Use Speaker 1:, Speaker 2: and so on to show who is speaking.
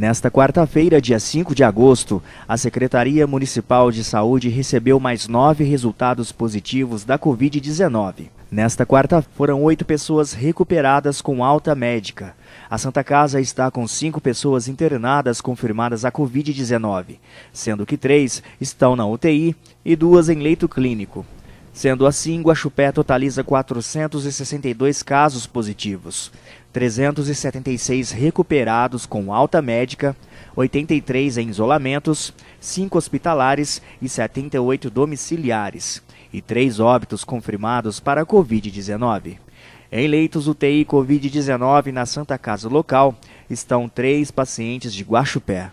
Speaker 1: Nesta quarta-feira, dia 5 de agosto, a Secretaria Municipal de Saúde recebeu mais nove resultados positivos da Covid-19. Nesta quarta, foram oito pessoas recuperadas com alta médica. A Santa Casa está com cinco pessoas internadas confirmadas a Covid-19, sendo que três estão na UTI e duas em leito clínico. Sendo assim, Guaxupé totaliza 462 casos positivos, 376 recuperados com alta médica, 83 em isolamentos, 5 hospitalares e 78 domiciliares, e 3 óbitos confirmados para Covid-19. Em leitos UTI Covid-19 na Santa Casa local estão três pacientes de Guaxupé.